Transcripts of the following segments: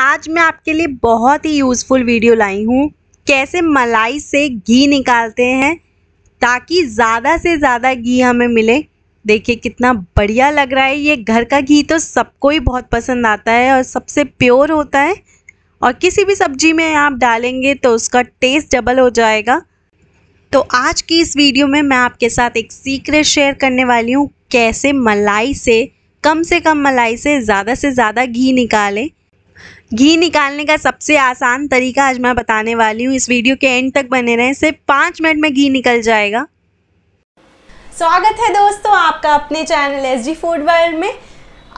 आज मैं आपके लिए बहुत ही यूज़फुल वीडियो लाई हूँ कैसे मलाई से घी निकालते हैं ताकि ज़्यादा से ज़्यादा घी हमें मिले देखिए कितना बढ़िया लग रहा है ये घर का घी तो सबको ही बहुत पसंद आता है और सबसे प्योर होता है और किसी भी सब्जी में आप डालेंगे तो उसका टेस्ट डबल हो जाएगा तो आज की इस वीडियो में मैं आपके साथ एक सीक्रेट शेयर करने वाली हूँ कैसे मलाई से कम से कम मलाई से ज़्यादा से ज़्यादा घी निकालें घी निकालने का सबसे आसान तरीका आज मैं बताने वाली हूँ इस वीडियो के एंड तक बने रहें सिर्फ पाँच मिनट में घी निकल जाएगा स्वागत है दोस्तों आपका अपने channel S G food world में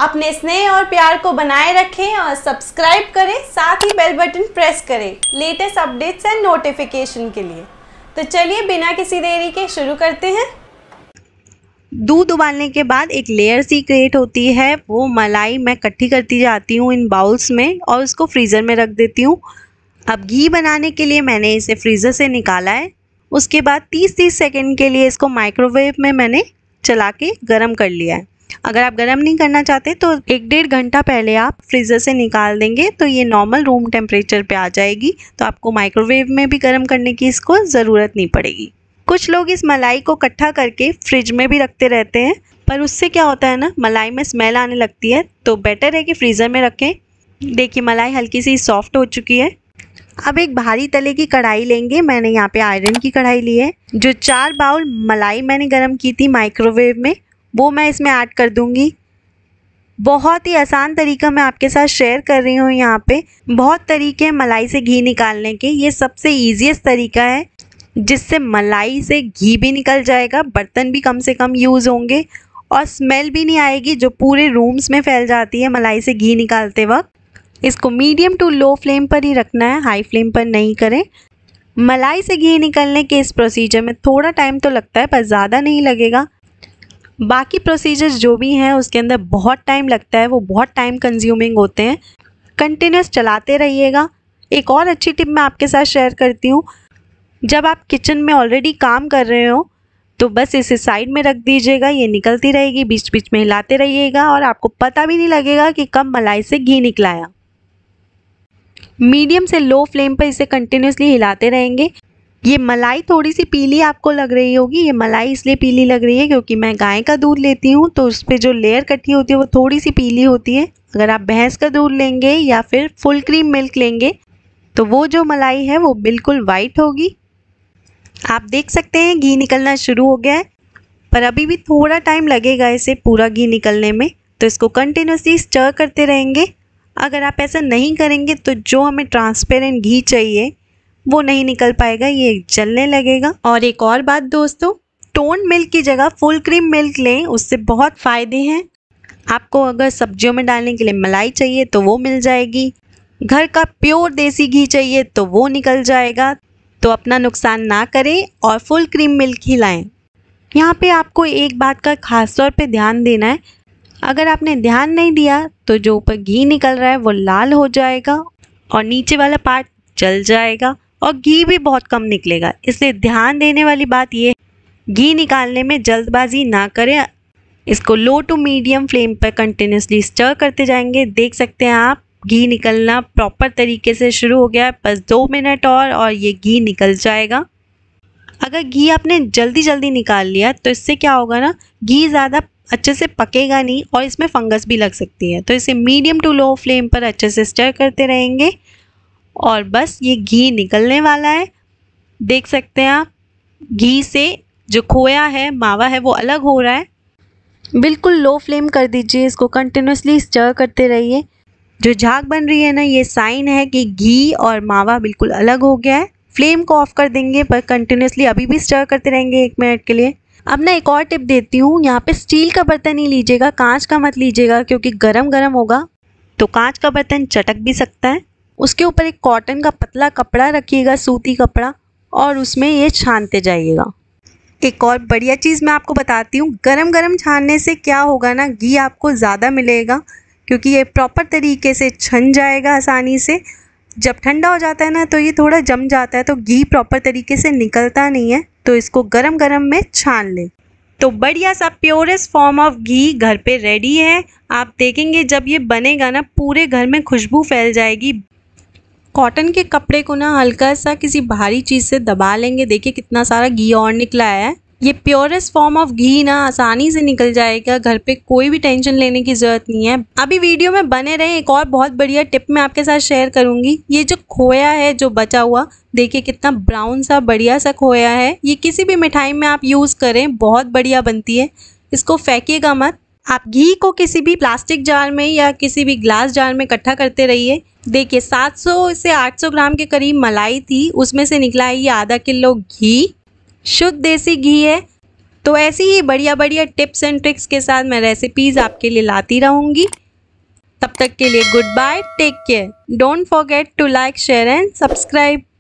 अपने स्नेह और प्यार को बनाए रखें और सब्सक्राइब करें साथ ही बेल बटन प्रेस करें लेटेस्ट अपडेट्स एंड नोटिफिकेशन के लिए तो चलिए बिना किसी देरी के शुरू करते हैं दूध उबालने के बाद एक लेयर सी क्रिएट होती है वो मलाई मैं इकट्ठी करती जाती हूँ इन बाउल्स में और उसको फ्रीज़र में रख देती हूँ अब घी बनाने के लिए मैंने इसे फ्रीज़र से निकाला है उसके बाद 30-30 सेकंड के लिए इसको माइक्रोवेव में मैंने चला के गर्म कर लिया है अगर आप गर्म नहीं करना चाहते तो एक डेढ़ घंटा पहले आप फ्रीज़र से निकाल देंगे तो ये नॉर्मल रूम टेम्परेचर पे आ जाएगी तो आपको माइक्रोवेव में भी गर्म करने की इसको ज़रूरत नहीं पड़ेगी कुछ लोग इस मलाई को इकट्ठा करके फ्रिज में भी रखते रहते हैं पर उससे क्या होता है ना मलाई में स्मेल आने लगती है तो बेटर है कि फ्रीज़र में रखें देखिए मलाई हल्की सी सॉफ्ट हो चुकी है अब एक भारी तले की कढ़ाई लेंगे मैंने यहाँ पे आयरन की कढ़ाई ली है जो चार बाउल मलाई मैंने गर्म की थी माइक्रोवेव में वो मैं इसमें ऐड कर दूँगी बहुत ही आसान तरीका मैं आपके साथ शेयर कर रही हूँ यहाँ पे बहुत तरीके हैं मलाई से घी निकालने के ये सबसे ईजिएस्ट तरीका है जिससे मलाई से घी भी निकल जाएगा बर्तन भी कम से कम यूज़ होंगे और स्मेल भी नहीं आएगी जो पूरे रूम्स में फैल जाती है मलाई से घी निकालते वक्त इसको मीडियम टू लो फ्लेम पर ही रखना है हाई फ्लेम पर नहीं करें मलाई से घी निकलने के इस प्रोसीजर में थोड़ा टाइम तो लगता है पर ज़्यादा नहीं लगेगा बाकी प्रोसीजर्स जो भी हैं उसके अंदर बहुत टाइम लगता है वो बहुत टाइम कंज्यूमिंग होते हैं कंटिन्यूस चलाते रहिएगा एक और अच्छी टिप मैं आपके साथ शेयर करती हूँ जब आप किचन में ऑलरेडी काम कर रहे हो तो बस इसे साइड में रख दीजिएगा ये निकलती रहेगी बीच बीच में हिलाते रहिएगा और आपको पता भी नहीं लगेगा कि कब मलाई से घी निकलाया मीडियम से लो फ्लेम पर इसे कंटिन्यूसली हिलाते रहेंगे ये मलाई थोड़ी सी पीली आपको लग रही होगी ये मलाई इसलिए पीली लग रही है क्योंकि मैं गाय का दूध लेती हूँ तो उस पर जो लेयर कटी होती है वो थोड़ी सी पीली होती है अगर आप भैंस का दूध लेंगे या फिर फुल क्रीम मिल्क लेंगे तो वो जो मलाई है वो बिल्कुल वाइट होगी आप देख सकते हैं घी निकलना शुरू हो गया है पर अभी भी थोड़ा टाइम लगेगा इसे पूरा घी निकलने में तो इसको कंटिन्यूसली स्टर करते रहेंगे अगर आप ऐसा नहीं करेंगे तो जो हमें ट्रांसपेरेंट घी चाहिए वो नहीं निकल पाएगा ये जलने लगेगा और एक और बात दोस्तों टोन मिल्क की जगह फुल क्रीम मिल्क लें उससे बहुत फ़ायदे हैं आपको अगर सब्जियों में डालने के लिए मलाई चाहिए तो वो मिल जाएगी घर का प्योर देसी घी चाहिए तो वो निकल जाएगा तो अपना नुकसान ना करें और फुल क्रीम मिल्क ही लाएं यहाँ पे आपको एक बात का खास तौर पे ध्यान देना है अगर आपने ध्यान नहीं दिया तो जो ऊपर घी निकल रहा है वो लाल हो जाएगा और नीचे वाला पार्ट जल जाएगा और घी भी बहुत कम निकलेगा इसलिए ध्यान देने वाली बात ये घी निकालने में जल्दबाजी ना करें इसको लो टू मीडियम फ्लेम पर कंटिन्यूसली स्टर करते जाएंगे देख सकते हैं आप घी निकलना प्रॉपर तरीके से शुरू हो गया है बस दो मिनट और और ये घी निकल जाएगा अगर घी आपने जल्दी जल्दी निकाल लिया तो इससे क्या होगा ना घी ज़्यादा अच्छे से पकेगा नहीं और इसमें फंगस भी लग सकती है तो इसे मीडियम टू लो फ्लेम पर अच्छे से स्टर करते रहेंगे और बस ये घी निकलने वाला है देख सकते हैं आप घी से जो खोया है मावा है वो अलग हो रहा है बिल्कुल लो फ्लेम कर दीजिए इसको कंटिन्यूसली स्टर करते रहिए जो झाग बन रही है ना ये साइन है कि घी और मावा बिल्कुल अलग हो गया है फ्लेम को ऑफ कर देंगे पर कंटिन्यूसली अभी भी स्टर करते रहेंगे एक मिनट के लिए अब ना एक और टिप देती हूँ यहाँ पे स्टील का बर्तन ही लीजिएगा कांच का मत लीजिएगा क्योंकि गरम गरम होगा तो कांच का बर्तन चटक भी सकता है उसके ऊपर एक कॉटन का पतला कपड़ा रखिएगा सूती कपड़ा और उसमें ये छानते जाइएगा एक और बढ़िया चीज़ मैं आपको बताती हूँ गरम गरम छानने से क्या होगा ना घी आपको ज़्यादा मिलेगा क्योंकि ये प्रॉपर तरीके से छन जाएगा आसानी से जब ठंडा हो जाता है ना तो ये थोड़ा जम जाता है तो घी प्रॉपर तरीके से निकलता नहीं है तो इसको गरम गरम में छान लें तो बढ़िया सा प्योरेस्ट फॉर्म ऑफ घी घर पे रेडी है आप देखेंगे जब ये बनेगा ना पूरे घर में खुशबू फैल जाएगी कॉटन के कपड़े को ना हल्का सा किसी भारी चीज़ से दबा लेंगे देखिए कितना सारा घी और निकला है ये प्योरेस्ट फॉर्म ऑफ घी ना आसानी से निकल जाएगा घर पे कोई भी टेंशन लेने की ज़रूरत नहीं है अभी वीडियो में बने रहे एक और बहुत बढ़िया टिप मैं आपके साथ शेयर करूंगी ये जो खोया है जो बचा हुआ देखिए कितना ब्राउन सा बढ़िया सा खोया है ये किसी भी मिठाई में आप यूज़ करें बहुत बढ़िया बनती है इसको फेंकिएगा मत आप घी को किसी भी प्लास्टिक जार में या किसी भी ग्लास जार में इकट्ठा करते रहिए देखिए 700 से 800 ग्राम के करीब मलाई थी उसमें से निकला है ये आधा किलो घी शुद्ध देसी घी है तो ऐसी ही बढ़िया बढ़िया टिप्स एंड ट्रिक्स के साथ मैं रेसिपीज़ आपके लिए लाती रहूँगी तब तक के लिए good bye take care don't forget to like share and subscribe